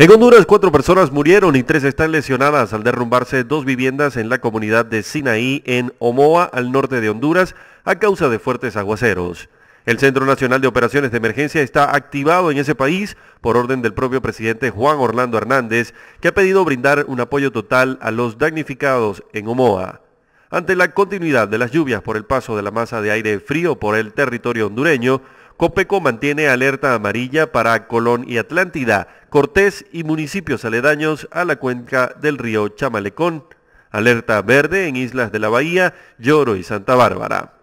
En Honduras, cuatro personas murieron y tres están lesionadas al derrumbarse dos viviendas en la comunidad de Sinaí, en Omoa, al norte de Honduras, a causa de fuertes aguaceros. El Centro Nacional de Operaciones de Emergencia está activado en ese país por orden del propio presidente Juan Orlando Hernández, que ha pedido brindar un apoyo total a los damnificados en Omoa. Ante la continuidad de las lluvias por el paso de la masa de aire frío por el territorio hondureño, Copeco mantiene alerta amarilla para Colón y Atlántida, Cortés y municipios aledaños a la cuenca del río Chamalecón. Alerta verde en islas de la Bahía, Lloro y Santa Bárbara.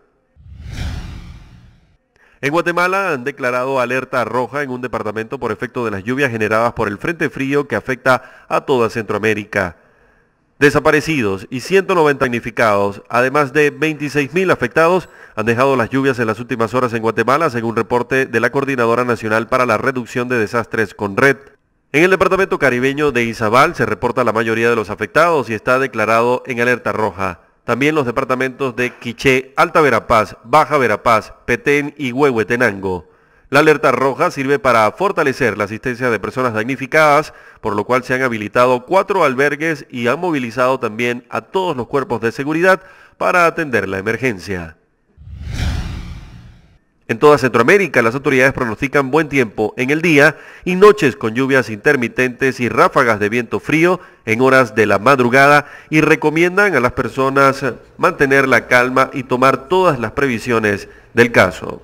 En Guatemala han declarado alerta roja en un departamento por efecto de las lluvias generadas por el Frente Frío que afecta a toda Centroamérica. Desaparecidos y 190 damnificados, además de 26.000 afectados, han dejado las lluvias en las últimas horas en Guatemala, según reporte de la Coordinadora Nacional para la Reducción de Desastres con Red. En el departamento caribeño de Izabal se reporta la mayoría de los afectados y está declarado en alerta roja. También los departamentos de Quiché, Alta Verapaz, Baja Verapaz, Petén y Huehuetenango. La alerta roja sirve para fortalecer la asistencia de personas damnificadas, por lo cual se han habilitado cuatro albergues y han movilizado también a todos los cuerpos de seguridad para atender la emergencia. En toda Centroamérica, las autoridades pronostican buen tiempo en el día y noches con lluvias intermitentes y ráfagas de viento frío en horas de la madrugada y recomiendan a las personas mantener la calma y tomar todas las previsiones del caso.